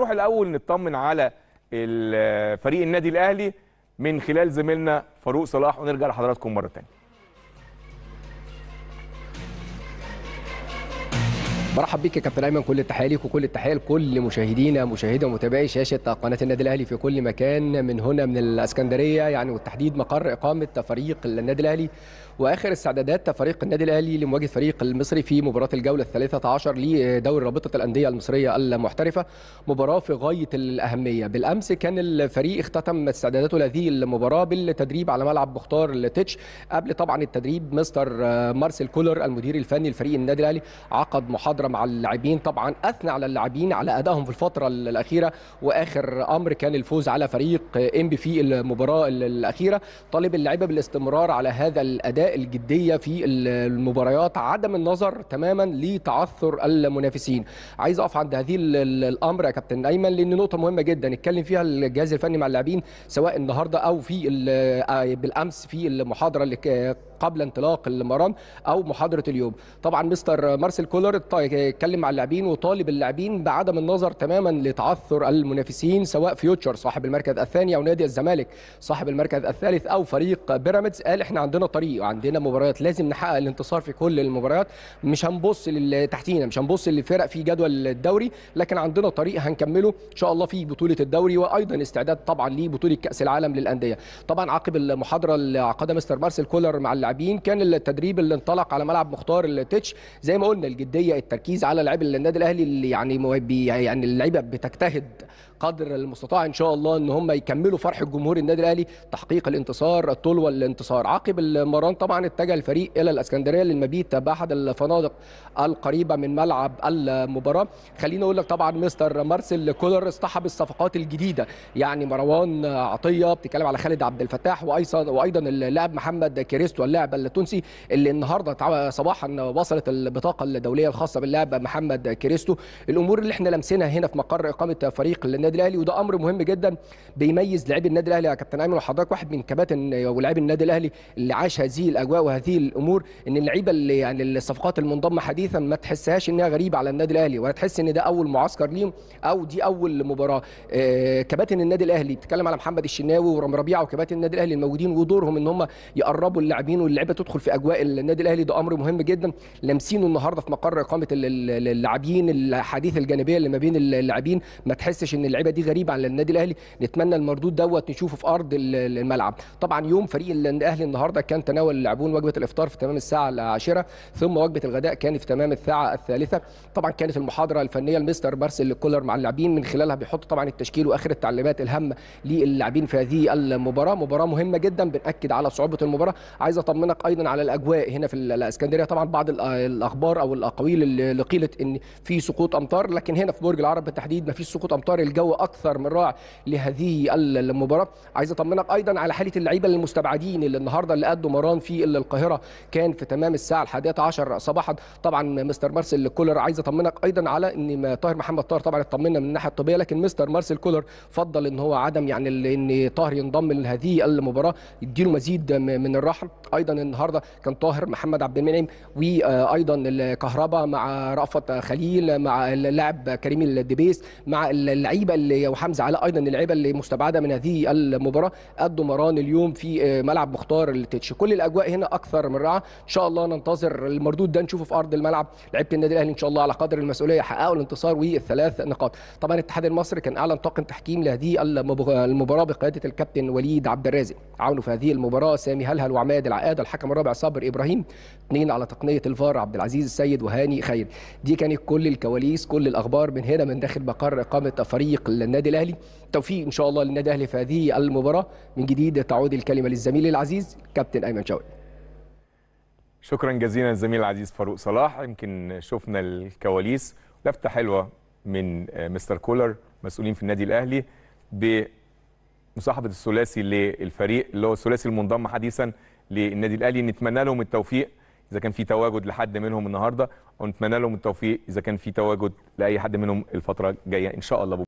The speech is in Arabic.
نروح الاول نطمن على فريق النادي الاهلي من خلال زميلنا فاروق صلاح ونرجع لحضراتكم مره ثانيه برحب بك يا كابتن ايمن كل التحيه ليك وكل التحيه لكل مشاهدينا مشاهدي ومتابعي شاشه قناه النادي الاهلي في كل مكان من هنا من الاسكندريه يعني والتحديد مقر اقامه فريق النادي الاهلي واخر استعدادات فريق النادي الاهلي لمواجهه فريق المصري في مباراه الجوله ال 13 لدوري رابطه الانديه المصريه المحترفه مباراه في غايه الاهميه بالامس كان الفريق اختتم استعداداته لهذه المباراه بالتدريب على ملعب مختار التتش قبل طبعا التدريب مستر مارسيل كولر المدير الفني لفريق النادي الاهلي عقد محاضره المبادره مع اللاعبين طبعا اثنى على اللاعبين على ادائهم في الفتره الاخيره واخر امر كان الفوز على فريق ام بي في المباراه الاخيره طالب اللعيبه بالاستمرار على هذا الاداء الجديه في المباريات عدم النظر تماما لتعثر المنافسين عايز اقف عند هذه الامر يا كابتن ايمن لان نقطه مهمه جدا اتكلم فيها الجهاز الفني مع اللاعبين سواء النهارده او في آه، بالامس في المحاضره اللي قبل انطلاق المران او محاضره اليوم طبعا مستر مارسيل كولر اتكلم مع اللاعبين وطالب اللاعبين بعدم النظر تماما لتعثر المنافسين سواء فيوتشر صاحب المركز الثاني او نادي الزمالك صاحب المركز الثالث او فريق بيراميدز قال احنا عندنا طريق وعندنا مباريات لازم نحقق الانتصار في كل المباريات مش هنبص لتحتينا مش هنبص للفرق في جدول الدوري لكن عندنا طريق هنكمله ان شاء الله في بطوله الدوري وايضا استعداد طبعا لبطوله كاس العالم للانديه طبعا عقب المحاضره اللي عقدها مستر مارسيل كولر مع اللاعبين اللاعبين كان التدريب اللي انطلق على ملعب مختار التتش زي ما قلنا الجديه التركيز على لعيبه النادي الاهلي اللي يعني يعني اللعيبه بتجتهد قدر المستطاع ان شاء الله ان هم يكملوا فرح الجمهور النادي الاهلي تحقيق الانتصار الطول والانتصار عقب المران طبعا اتجه الفريق الى الاسكندريه للمبيت باحد الفنادق القريبه من ملعب المباراه خليني اقول لك طبعا مستر مارسيل كولر اصطحب الصفقات الجديده يعني مروان عطيه بتتكلم على خالد عبد الفتاح وايضا وايضا اللاعب محمد كريستو اللاعب التونسي اللي النهارده صباحا وصلت البطاقه الدوليه الخاصه باللاعب محمد كريستو الامور اللي احنا لمسناها هنا في مقر اقامه فريق النادي النادي الاهلي وده امر مهم جدا بيميز لعيب النادي الاهلي يا كابتن ايمن وحضرتك واحد من كباتن ولاعيب النادي الاهلي اللي عاش هذه الاجواء وهذه الامور ان اللعيبه اللي يعني الصفقات المنضمه حديثا ما تحسهاش انها غريبه على النادي الاهلي ولا تحس ان ده اول معسكر ليهم او دي اول مباراه آه كباتن النادي الاهلي بتتكلم على محمد الشناوي ورام ربيعه وكباتن النادي الاهلي الموجودين ودورهم ان هم يقربوا اللاعبين واللعيبه تدخل في اجواء النادي الاهلي ده امر مهم جدا لامسينه النهارده في مقر اقامه اللاعبين الحديث الجانبيه اللي ما بين اللاعبين ما تحسش ان اللعيبه دي غريبه عن النادي الاهلي نتمنى المردود دوت نشوفه في ارض الملعب طبعا يوم فريق الاهلي النهارده كان تناول اللاعبون وجبه الافطار في تمام الساعه العاشره ثم وجبه الغداء كانت في تمام الساعه الثالثه طبعا كانت المحاضره الفنيه لمستر مارسيل كولر مع اللاعبين من خلالها بيحط طبعا التشكيل واخر التعليمات الهامه للاعبين في هذه المباراه مباراه مهمه جدا بناكد على صعوبه المباراه عايز اطمنك ايضا على الاجواء هنا في الاسكندريه طبعا بعض الاخبار او الاقاويل اللي قيلت ان في سقوط امطار لكن هنا في برج العرب بالتحديد ما فيش سقوط امطار الجو واكثر من رائع لهذه المباراه عايز اطمنك ايضا على حاله اللعيبه المستبعدين اللي النهارده اللي قدوا مران في القاهره كان في تمام الساعه الحادية عشر صباحا طبعا مستر مارسيل كولر عايز اطمنك ايضا على ان طاهر محمد طاهر طبعا اطمنا من الناحيه الطبيه لكن مستر مارسيل كولر فضل ان هو عدم يعني ان طاهر ينضم لهذه المباراه يديله مزيد من الرحم ايضا النهارده كان طاهر محمد عبد المنعم وايضا الكهرباء مع رأفت خليل مع اللاعب كريم الدبيس مع اللعيبه اللي وحمزه علاء ايضا اللعيبه اللي مستبعده من هذه المباراه قدوا مران اليوم في آه، ملعب مختار التتش كل الاجواء هنا اكثر من رائعه ان شاء الله ننتظر المردود ده نشوفه في ارض الملعب لعيبه النادي الاهلي ان شاء الله على قدر المسؤوليه حققوا الانتصار والثلاث نقاط طبعا الاتحاد المصري كان اعلن طاقم تحكيم لهذه المباراه بقياده الكابتن وليد عبد الرازق عاونوا في هذه المباراه سامي هلهل وعماد العقاد الحكم الرابع صابر ابراهيم اثنين على تقنيه الفار عبد العزيز السيد وهاني خير دي كانت كل الكواليس كل الاخبار من هنا من داخل مقر اقامه فريق للنادي النادي الاهلي توفيق ان شاء الله للنادي الاهلي في هذه المباراه من جديد تعود الكلمه للزميل العزيز كابتن ايمن شوقي شكرا جزيلا للزميل العزيز فاروق صلاح يمكن شفنا الكواليس لفته حلوه من مستر كولر مسؤولين في النادي الاهلي بمصاحبه الثلاثي للفريق اللي هو الثلاثي المنضم حديثا للنادي الاهلي نتمنى لهم التوفيق اذا كان في تواجد لحد منهم النهارده ونتمنى لهم التوفيق اذا كان في تواجد لاي حد منهم الفتره الجايه ان شاء الله